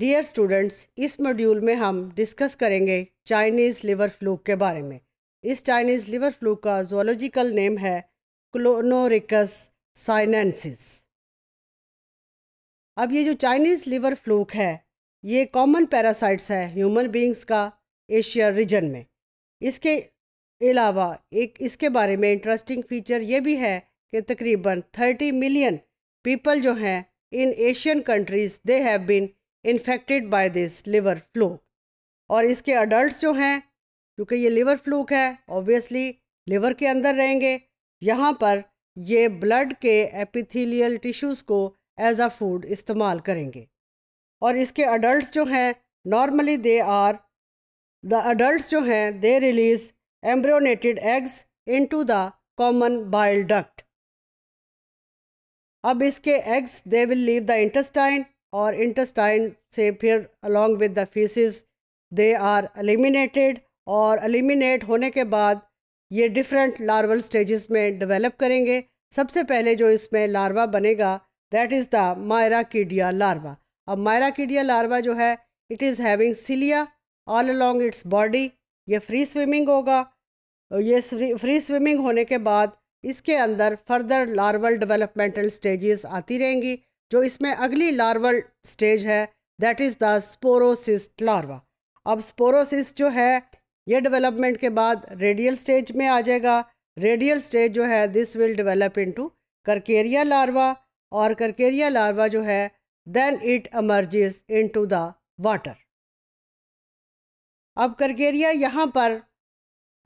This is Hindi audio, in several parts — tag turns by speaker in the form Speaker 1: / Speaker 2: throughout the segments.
Speaker 1: डियर स्टूडेंट्स इस मॉड्यूल में हम डिस्कस करेंगे चाइनीज़ लिवर फ्लू के बारे में इस चाइनीज़ लिवर फ्लू का जोलॉजिकल नेम है क्लोनोरिकस साइनेंसिस अब ये जो चाइनीज़ लिवर फ्लूक है ये कॉमन पैरासाइट्स है ह्यूमन बींग्स का एशिया रीजन में इसके अलावा एक इसके बारे में इंटरेस्टिंग फीचर ये भी है कि तकरीबन 30 मिलियन पीपल जो हैं in Asian countries they have been infected by this liver fluke और इसके अडल्ट जो हैं क्योंकि ये लिवर फ्लूक है ऑब्वियसली लिवर के अंदर रहेंगे यहाँ पर ये ब्लड के एपिथीलियल टिश्यूज़ को एज आ फूड इस्तेमाल करेंगे और इसके अडल्ट जो हैं normally they are the adult जो हैं they release embryonated eggs into the common bile duct अब इसके eggs they will leave the intestine और इंटस्टाइन से फिर along with the faeces they are eliminated और एलिमिनेट होने के बाद ये डिफरेंट लार्वल स्टेजेस में डेवलप करेंगे सबसे पहले जो इसमें लार्वा बनेगा that is the miracidia larva अब मायरा कीडिया लार्वा जो है it is having cilia all along its body ये फ्री स्विमिंग होगा ये फ्री स्विमिंग होने के बाद इसके अंदर फर्दर लार्वल डेवलपमेंटल स्टेजेस आती रहेंगी जो इसमें अगली लार्वल स्टेज है that is the sporocyst larva अब स्पोरोसिस्ट जो है ये डेवलपमेंट के बाद रेडियल स्टेज में आ जाएगा रेडियल स्टेज जो है this will develop into cercaria larva और करकेरिया लार्वा जो है then it emerges into the water अब करकेरिया यहाँ पर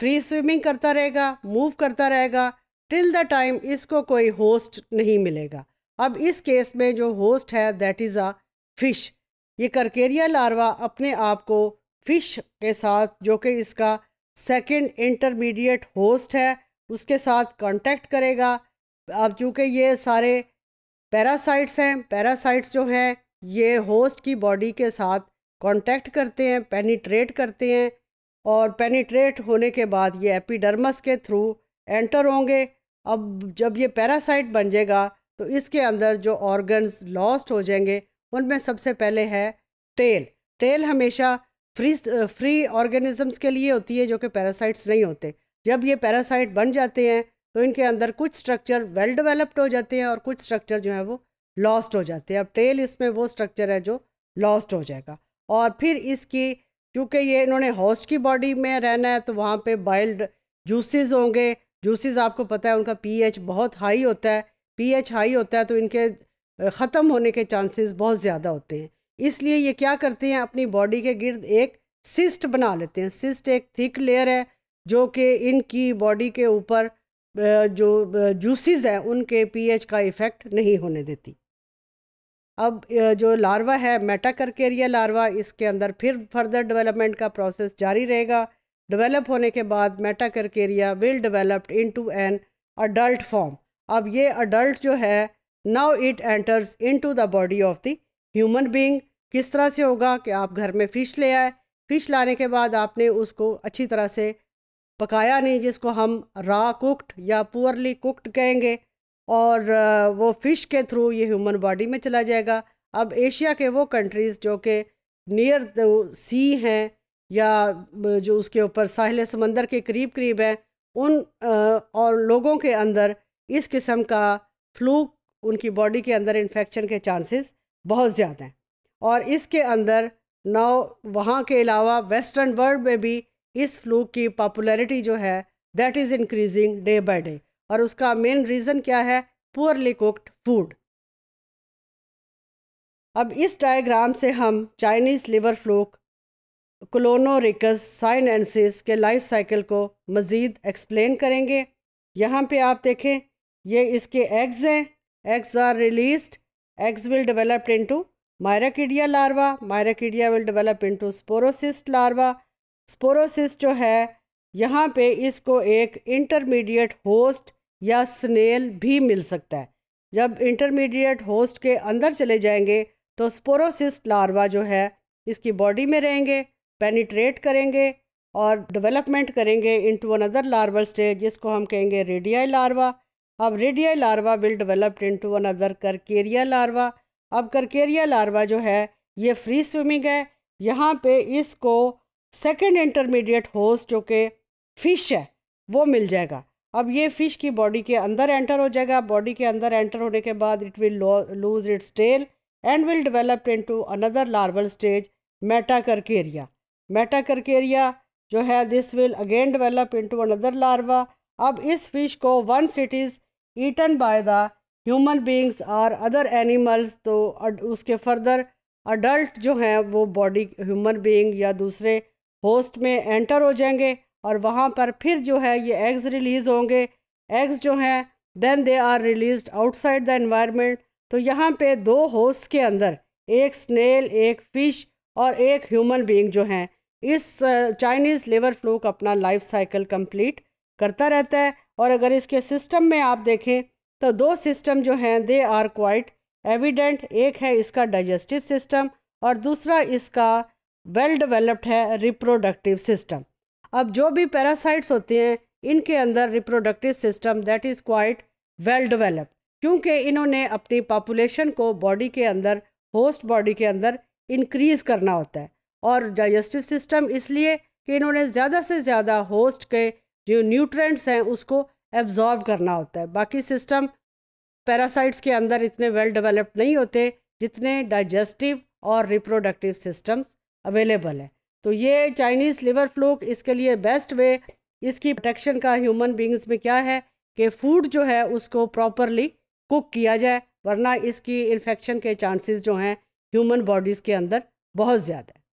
Speaker 1: फ्री स्विमिंग करता रहेगा मूव करता रहेगा टिल द टाइम इसको कोई होस्ट नहीं मिलेगा अब इस केस में जो होस्ट है दैट इज़ अ फ़िश ये करकेरिया लार्वा अपने आप को फ़िश के साथ जो कि इसका सेकंड इंटरमीडिएट होस्ट है उसके साथ कांटेक्ट करेगा अब चूँकि ये सारे पैरासाइट्स हैं पैरासाइट्स जो हैं ये होस्ट की बॉडी के साथ कांटेक्ट करते हैं पेनिट्रेट करते हैं और पेनिट्रेट होने के बाद ये एपिडर्मस के थ्रू एंटर होंगे अब जब ये पैरासाइट बन जाएगा तो इसके अंदर जो ऑर्गन्स लॉस्ट हो जाएंगे उनमें सबसे पहले है टेल टेल हमेशा फ्री फ्री ऑर्गेनिजम्स के लिए होती है जो कि पैरासाइट्स नहीं होते जब ये पैरासाइट बन जाते हैं तो इनके अंदर कुछ स्ट्रक्चर वेल डेवलप्ड हो जाते हैं और कुछ स्ट्रक्चर जो है वो लॉस्ट हो जाते हैं अब टेल इसमें वो स्ट्रक्चर है जो लॉस्ट हो जाएगा और फिर इसकी क्योंकि ये इन्होंने हॉस्ट की बॉडी में रहना है तो वहाँ पर बाइल्ड जूसेज़ होंगे जूसेज़ आपको पता है उनका पी बहुत हाई होता है पीएच हाई होता है तो इनके ख़त्म होने के चांसेस बहुत ज़्यादा होते हैं इसलिए ये क्या करते हैं अपनी बॉडी के गिर्द एक सिस्ट बना लेते हैं सिस्ट एक थिक लेयर है जो कि इनकी बॉडी के ऊपर जो जूसेस हैं उनके पीएच का इफ़ेक्ट नहीं होने देती अब जो लार्वा है मेटा करकेरिया लार्वा इसके अंदर फिर फर्दर डेवलपमेंट का प्रोसेस जारी रहेगा डेवलप होने के बाद metacercaria will developed into an adult form अब ये अडल्ट जो है now it enters into the body of the human being किस तरह से होगा कि आप घर में फ़िश ले आए फ़िश लाने के बाद आपने उसको अच्छी तरह से पकाया नहीं जिसको हम रा कुक्ड या पुअरली कुक्ड कहेंगे और वो फ़िश के थ्रू ये ह्यूमन बॉडी में चला जाएगा अब एशिया के वो कंट्रीज़ जो कि नियर सी हैं या जो उसके ऊपर साहिल समंदर के करीब करीब हैं उन और लोगों के अंदर इस किस्म का फ्लू उनकी बॉडी के अंदर इन्फेक्शन के चांसेस बहुत ज़्यादा हैं और इसके अंदर नौ वहाँ के अलावा वेस्टर्न वर्ल्ड में भी इस फ्लू की पॉपुलैरिटी जो है that is increasing day by day और उसका मेन रीज़न क्या है पुअरली कुकड फूड अब इस डायग्राम से हम Chinese liver fluke Clonorchis sinensis के लाइफ साइकिल को मज़ीद एक्सप्लेन करेंगे यहाँ पे आप देखें ये इसके एग्ज़ हैं eggs are released eggs will developed into miracidia larva miracidia will develop into sporocyst larva sporocyst जो है यहाँ पे इसको एक इंटरमीडिएट होस्ट या स्नेल भी मिल सकता है जब इंटरमीडिएट होस्ट के अंदर चले जाएंगे तो स्पोरोसिस्ट लार्वा जो है इसकी बॉडी में रहेंगे पेनिट्रेट करेंगे और डेवलपमेंट करेंगे इनटू अनदर लार्वल स्टेज जिसको हम कहेंगे रेडियाई लार्वा अब redia larva will developed into another cercaria larva अब करकेरिया लार्वा जो है ये फ्री स्विमिंग है यहाँ पे इसको सेकंड इंटरमीडिएट होस्ट जो के फ़िश है वो मिल जाएगा अब ये फ़िश की बॉडी के अंदर एंटर हो जाएगा बॉडी के अंदर एंटर होने के बाद it will lose its tail and will into another larval stage metacercaria metacercaria जो है this will again develop to another larva अब इस फिश को once it is eaten by the human beings और अदर एनिमल्स तो उसके फर्दर अडल्ट जो हैं वो बॉडी ह्यूमन बींग या दूसरे होस्ट में एंटर हो जाएंगे और वहाँ पर फिर जो है ये एग्स रिलीज़ होंगे एग्ज़ जो हैं then they are release outside the environment तो यहाँ पे दो होस्ट के अंदर एक स्नेल एक फ़िश और एक ह्यूमन बींग जो हैं इस चाइनीज़ लेबर फ्लू का अपना लाइफ साइकिल कम्प्लीट करता रहता है और अगर इसके सिस्टम में आप देखें तो दो सिस्टम जो हैं दे आर क्वाइट एविडेंट एक है इसका डाइजेस्टिव सिस्टम और दूसरा इसका वेल डेवलप्ड है रिप्रोडक्टिव सिस्टम अब जो भी पैरासाइट्स होते हैं इनके अंदर reproductive system that is quite well developed क्योंकि इन्होंने अपनी पॉपुलेशन को बॉडी के अंदर होस्ट बॉडी के अंदर इंक्रीज़ करना होता है और डाइजेस्टिव सिस्टम इसलिए कि इन्होंने ज़्यादा से ज़्यादा होस्ट के जो न्यूट्रेंट्स हैं उसको एब्जॉर्ब करना होता है बाकी सिस्टम पैरासाइट्स के अंदर इतने वेल डेवलप्ड नहीं होते जितने डाइजेस्टिव और रिप्रोडक्टिव सिस्टम्स अवेलेबल हैं तो ये चाइनीज़ लिवर फ्लूक इसके लिए बेस्ट वे इसकी प्रोटेक्शन का ह्यूमन बींग्स में क्या है कि फूड जो है उसको प्रॉपरली कुक किया जाए वरना इसकी इन्फेक्शन के चांसेस जो हैं ह्यूमन बॉडीज़ के अंदर बहुत ज़्यादा है